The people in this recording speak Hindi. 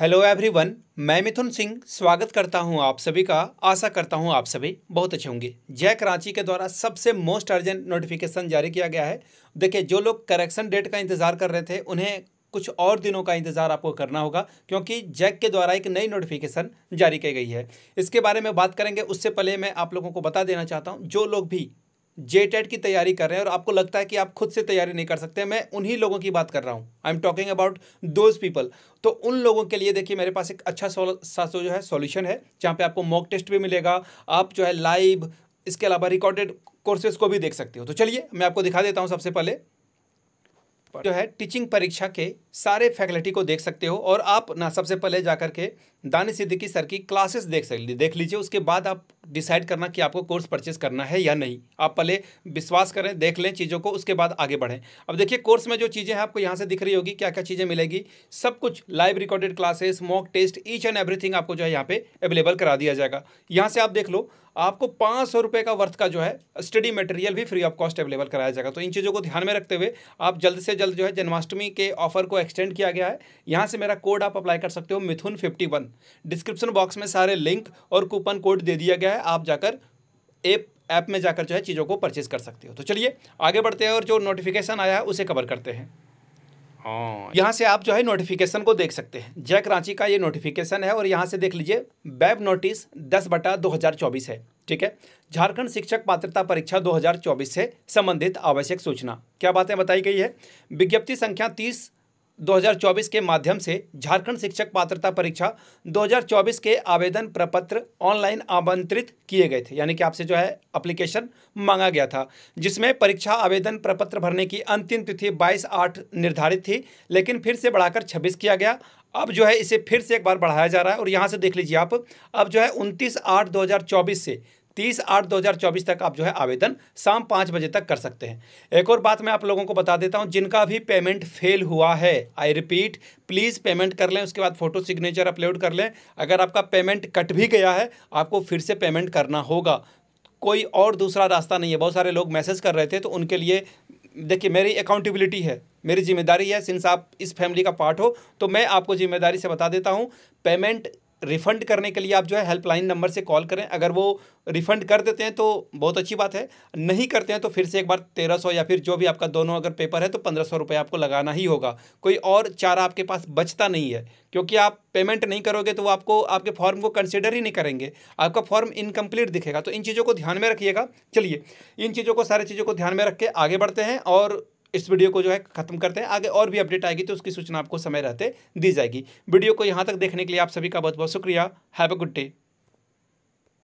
हेलो एवरीवन मैं मिथुन सिंह स्वागत करता हूं आप सभी का आशा करता हूं आप सभी बहुत अच्छे होंगे जय कराची के द्वारा सबसे मोस्ट अर्जेंट नोटिफिकेशन जारी किया गया है देखिए जो लोग करेक्शन डेट का इंतज़ार कर रहे थे उन्हें कुछ और दिनों का इंतज़ार आपको करना होगा क्योंकि जैक के द्वारा एक नई नोटिफिकेशन जारी की गई है इसके बारे में बात करेंगे उससे पहले मैं आप लोगों को बता देना चाहता हूँ जो लोग भी जे की तैयारी कर रहे हैं और आपको लगता है कि आप खुद से तैयारी नहीं कर सकते मैं उन्हीं लोगों की बात कर रहा हूँ I am talking about those people तो उन लोगों के लिए देखिए मेरे पास एक अच्छा सा जो है सॉल्यूशन है जहाँ पे आपको मॉक टेस्ट भी मिलेगा आप जो है लाइव इसके अलावा रिकॉर्डेड कोर्सेज को भी देख सकते हो तो चलिए मैं आपको दिखा देता हूँ सबसे पहले जो है टीचिंग परीक्षा के सारे फैकल्टी को देख सकते हो और आप ना सबसे पहले जा के दानी सिद्दीकी सर की क्लासेस देख सक देख लीजिए उसके बाद आप डिसाइड करना कि आपको कोर्स परचेस करना है या नहीं आप पहले विश्वास करें देख लें चीज़ों को उसके बाद आगे बढ़ें अब देखिए कोर्स में जो चीज़ें हैं आपको यहाँ से दिख रही होगी क्या क्या चीज़ें मिलेगी सब कुछ live recorded classes mock test each and everything आपको जो है यहाँ पर अवेलेबल करा दिया जाएगा यहाँ से आप देख लो आपको पाँच सौ रुपये का वर्थ का जो है स्टडी मटेरियल भी फ्री ऑफ कॉस्ट अवेलेबल कराया जाएगा तो इन चीज़ों को ध्यान में रखते हुए आप जल्द से जल्द जो है जन्माष्टमी के ऑफर को एक्सटेंड किया गया है यहाँ से मेरा कोड आप अप्लाई कर सकते हो Mithun fifty one description box में सारे लिंक और कूपन कोड दे दिया गया है आप जाकर एप ऐप में जाकर जो है चीज़ों को परचेज कर सकते हो तो चलिए आगे बढ़ते हैं और जो नोटिफिकेशन आया है उसे कवर करते हैं हाँ। यहाँ से आप जो है नोटिफिकेशन को देख सकते हैं जय कराची का ये नोटिफिकेशन है और यहाँ से देख लीजिए वेब नोटिस दस बटा दो हज़ार चौबीस है ठीक है झारखंड शिक्षक पात्रता परीक्षा 2024 से संबंधित आवश्यक सूचना क्या बातें बताई गई है विज्ञप्ति संख्या तीस 2024 के माध्यम से झारखंड शिक्षक पात्रता परीक्षा 2024 के आवेदन प्रपत्र ऑनलाइन आमंत्रित किए गए थे यानी कि आपसे जो है अप्लीकेशन मांगा गया था जिसमें परीक्षा आवेदन प्रपत्र भरने की अंतिम तिथि 22 आठ निर्धारित थी लेकिन फिर से बढ़ाकर 26 किया गया अब जो है इसे फिर से एक बार बढ़ाया जा रहा है और यहाँ से देख लीजिए आप अब जो है उनतीस आठ दो से तीस आठ दो हज़ार चौबीस तक आप जो है आवेदन शाम पाँच बजे तक कर सकते हैं एक और बात मैं आप लोगों को बता देता हूँ जिनका भी पेमेंट फेल हुआ है आई रिपीट प्लीज़ पेमेंट कर लें उसके बाद फ़ोटो सिग्नेचर अपलोड कर लें अगर आपका पेमेंट कट भी गया है आपको फिर से पेमेंट करना होगा कोई और दूसरा रास्ता नहीं है बहुत सारे लोग मैसेज कर रहे थे तो उनके लिए देखिए मेरी अकाउंटेबिलिटी है मेरी जिम्मेदारी है सिंस आप इस फैमिली का पार्ट हो तो मैं आपको जिम्मेदारी से बता देता हूँ पेमेंट रिफ़ंड करने के लिए आप जो है हेल्पलाइन नंबर से कॉल करें अगर वो रिफ़ंड कर देते हैं तो बहुत अच्छी बात है नहीं करते हैं तो फिर से एक बार तेरह सौ या फिर जो भी आपका दोनों अगर पेपर है तो पंद्रह सौ रुपये आपको लगाना ही होगा कोई और चारा आपके पास बचता नहीं है क्योंकि आप पेमेंट नहीं करोगे तो वो आपको आपके फॉर्म को कंसिडर ही नहीं करेंगे आपका फॉर्म इनकम्प्लीट दिखेगा तो इन चीज़ों को ध्यान में रखिएगा चलिए इन चीज़ों को सारी चीज़ों को ध्यान में रख के आगे बढ़ते हैं और इस वीडियो को जो है खत्म करते हैं आगे और भी अपडेट आएगी तो उसकी सूचना आपको समय रहते दी जाएगी वीडियो को यहाँ तक देखने के लिए आप सभी का बहुत बहुत शुक्रिया हैव अ गुड डे